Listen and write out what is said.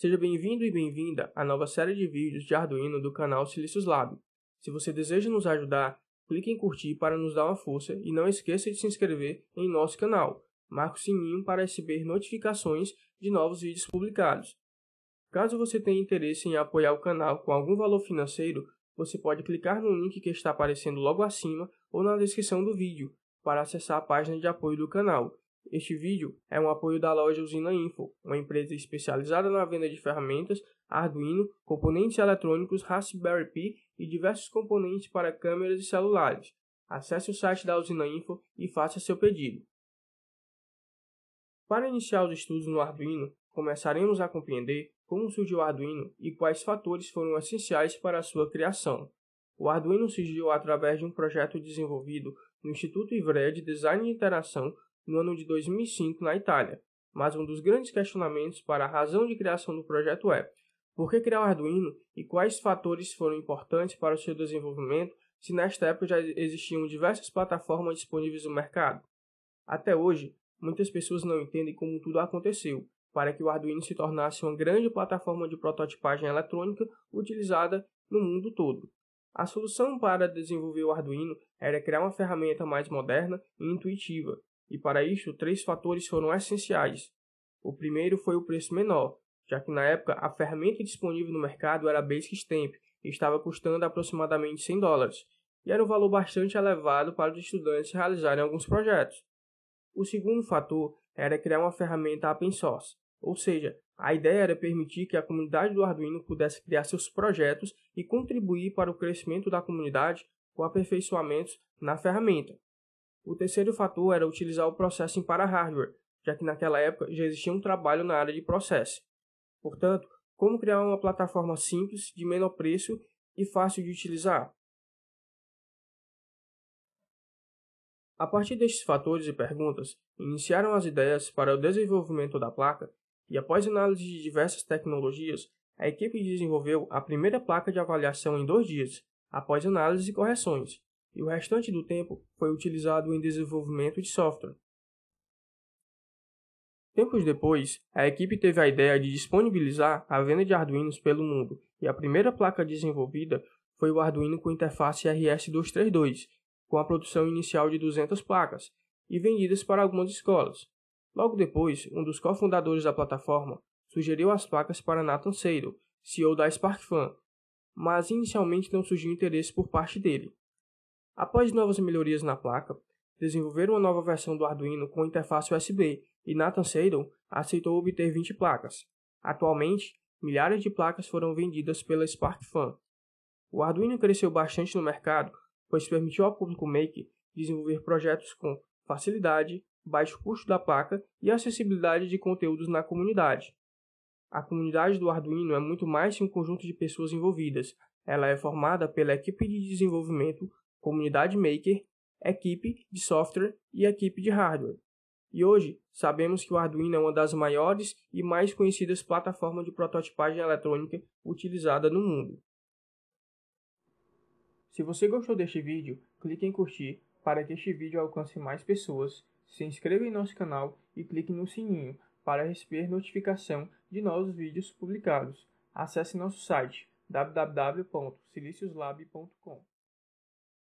Seja bem-vindo e bem-vinda à nova série de vídeos de Arduino do canal Silicius Lab. Se você deseja nos ajudar, clique em curtir para nos dar uma força e não esqueça de se inscrever em nosso canal. Marque o sininho para receber notificações de novos vídeos publicados. Caso você tenha interesse em apoiar o canal com algum valor financeiro, você pode clicar no link que está aparecendo logo acima ou na descrição do vídeo para acessar a página de apoio do canal. Este vídeo é um apoio da loja Usina Info, uma empresa especializada na venda de ferramentas, Arduino, componentes eletrônicos Raspberry Pi e diversos componentes para câmeras e celulares. Acesse o site da Usina Info e faça seu pedido. Para iniciar os estudos no Arduino, começaremos a compreender como surgiu o Arduino e quais fatores foram essenciais para a sua criação. O Arduino surgiu através de um projeto desenvolvido no Instituto Ivrea de Design e Interação no ano de 2005 na Itália, mas um dos grandes questionamentos para a razão de criação do projeto é por que criar o Arduino e quais fatores foram importantes para o seu desenvolvimento se nesta época já existiam diversas plataformas disponíveis no mercado? Até hoje, muitas pessoas não entendem como tudo aconteceu para que o Arduino se tornasse uma grande plataforma de prototipagem eletrônica utilizada no mundo todo. A solução para desenvolver o Arduino era criar uma ferramenta mais moderna e intuitiva, e para isso três fatores foram essenciais. O primeiro foi o preço menor, já que na época a ferramenta disponível no mercado era a Stamp e estava custando aproximadamente 100 dólares, e era um valor bastante elevado para os estudantes realizarem alguns projetos. O segundo fator era criar uma ferramenta open source, ou seja, a ideia era permitir que a comunidade do Arduino pudesse criar seus projetos e contribuir para o crescimento da comunidade com aperfeiçoamentos na ferramenta. O terceiro fator era utilizar o processing para hardware, já que naquela época já existia um trabalho na área de processing. Portanto, como criar uma plataforma simples, de menor preço e fácil de utilizar? A partir destes fatores e perguntas, iniciaram as ideias para o desenvolvimento da placa e, após análise de diversas tecnologias, a equipe desenvolveu a primeira placa de avaliação em dois dias, após análise e correções e o restante do tempo foi utilizado em desenvolvimento de software. Tempos depois, a equipe teve a ideia de disponibilizar a venda de Arduinos pelo mundo, e a primeira placa desenvolvida foi o Arduino com interface RS232, com a produção inicial de 200 placas, e vendidas para algumas escolas. Logo depois, um dos cofundadores da plataforma sugeriu as placas para Nathan Seidel, CEO da SparkFun, mas inicialmente não surgiu interesse por parte dele. Após novas melhorias na placa, desenvolveram uma nova versão do Arduino com interface USB e Nathan Seidel aceitou obter 20 placas. Atualmente, milhares de placas foram vendidas pela SparkFun. O Arduino cresceu bastante no mercado, pois permitiu ao público Make desenvolver projetos com facilidade, baixo custo da placa e acessibilidade de conteúdos na comunidade. A comunidade do Arduino é muito mais que um conjunto de pessoas envolvidas. Ela é formada pela equipe de desenvolvimento, comunidade maker, equipe de software e equipe de hardware. E hoje, sabemos que o Arduino é uma das maiores e mais conhecidas plataformas de prototipagem eletrônica utilizada no mundo. Se você gostou deste vídeo, clique em curtir para que este vídeo alcance mais pessoas, se inscreva em nosso canal e clique no sininho para receber notificação de novos vídeos publicados. Acesse nosso site www.siliciuslab.com